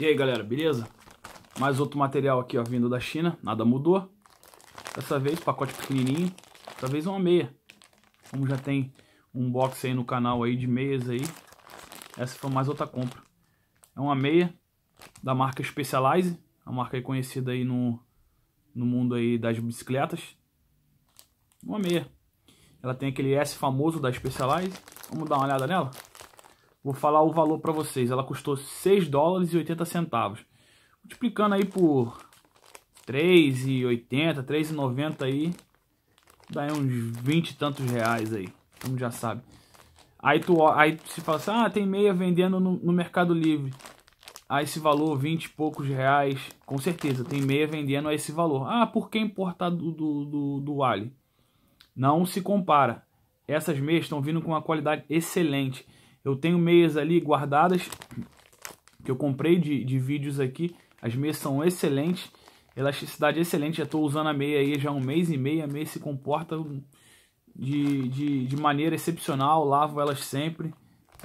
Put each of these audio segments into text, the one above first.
E aí galera, beleza? Mais outro material aqui, ó, vindo da China, nada mudou. Dessa vez, pacote pequenininho, dessa vez uma meia. Como já tem um box aí no canal aí de meias aí, essa foi mais outra compra. É uma meia da marca Specialize, a marca aí conhecida aí no, no mundo aí das bicicletas. Uma meia. Ela tem aquele S famoso da Specialize, vamos dar uma olhada nela? Vou falar o valor para vocês. Ela custou 6 dólares e 80 centavos. Multiplicando aí por 3,80, 3,90 aí, dá aí uns 20 e tantos reais aí, como já sabe. Aí tu aí se fala assim, ah, tem meia vendendo no, no Mercado Livre. A esse valor, 20 e poucos reais, com certeza, tem meia vendendo a esse valor. Ah, por que importar do, do, do, do Ali? Não se compara. Essas meias estão vindo com uma qualidade excelente. Eu tenho meias ali guardadas que eu comprei de, de vídeos aqui. As meias são excelentes, elasticidade excelente. Já estou usando a meia aí já há um mês e meio. A meia se comporta de, de, de maneira excepcional, lavo elas sempre.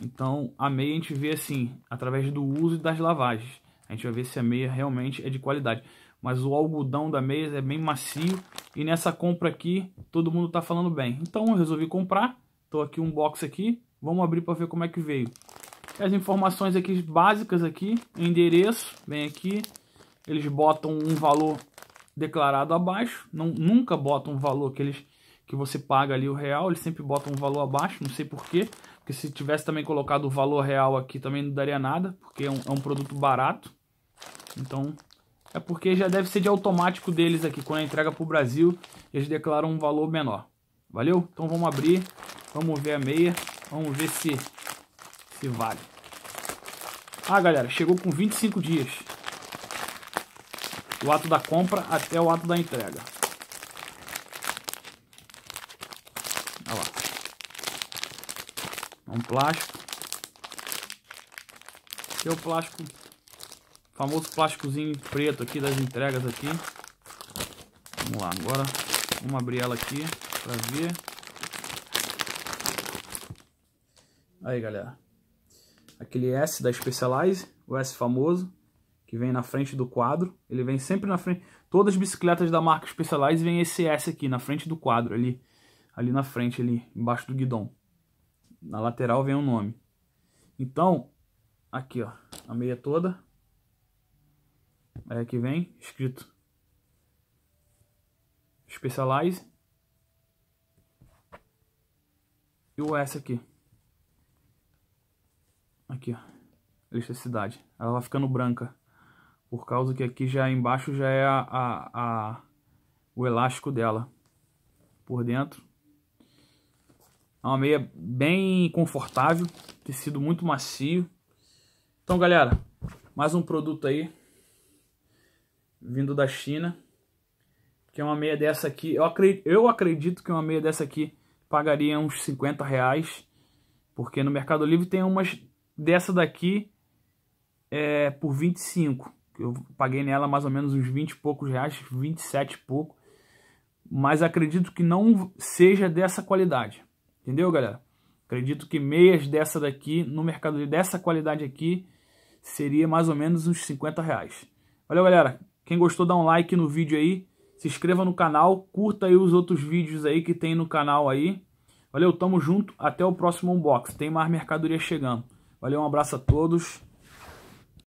Então a meia a gente vê assim, através do uso e das lavagens. A gente vai ver se a meia realmente é de qualidade. Mas o algodão da meia é bem macio e nessa compra aqui todo mundo está falando bem. Então eu resolvi comprar. Estou aqui um box aqui, Vamos abrir para ver como é que veio. As informações aqui básicas aqui, endereço, vem aqui. Eles botam um valor declarado abaixo, não, nunca botam um valor que eles que você paga ali o real, eles sempre botam um valor abaixo, não sei porquê, porque se tivesse também colocado o valor real aqui também não daria nada, porque é um, é um produto barato, então é porque já deve ser de automático deles aqui, quando entrega para o Brasil, eles declaram um valor menor, valeu? Então vamos abrir, vamos ver a meia, Vamos ver se, se vale. Ah, galera, chegou com 25 dias. Do ato da compra até o ato da entrega. Olha lá. É um plástico. Aqui é o plástico. Famoso plásticozinho preto aqui das entregas aqui. Vamos lá, agora vamos abrir ela aqui para ver. Aí, galera. Aquele S da Specialized, o S famoso, que vem na frente do quadro. Ele vem sempre na frente. Todas as bicicletas da marca Specialized vem esse S aqui, na frente do quadro, ali. Ali na frente, ali, embaixo do guidão. Na lateral vem o um nome. Então, aqui, ó. A meia toda. Aí aqui vem escrito Specialize. E o S aqui. Aqui, ó. Elasticidade. Ela vai ficando branca. Por causa que aqui já embaixo já é a, a, a o elástico dela. Por dentro. É uma meia bem confortável. Tecido muito macio. Então, galera. Mais um produto aí. Vindo da China. Que é uma meia dessa aqui. Eu acredito, eu acredito que uma meia dessa aqui pagaria uns 50 reais. Porque no Mercado Livre tem umas dessa daqui é, por 25. Eu paguei nela mais ou menos uns 20 e poucos reais, 27 e pouco. Mas acredito que não seja dessa qualidade. Entendeu, galera? Acredito que meias dessa daqui, no mercado dessa qualidade aqui, seria mais ou menos uns 50 reais. Valeu, galera. Quem gostou, dá um like no vídeo aí. Se inscreva no canal, curta aí os outros vídeos aí que tem no canal aí. Valeu, tamo junto. Até o próximo unboxing. Tem mais mercadoria chegando. Valeu, um abraço a todos.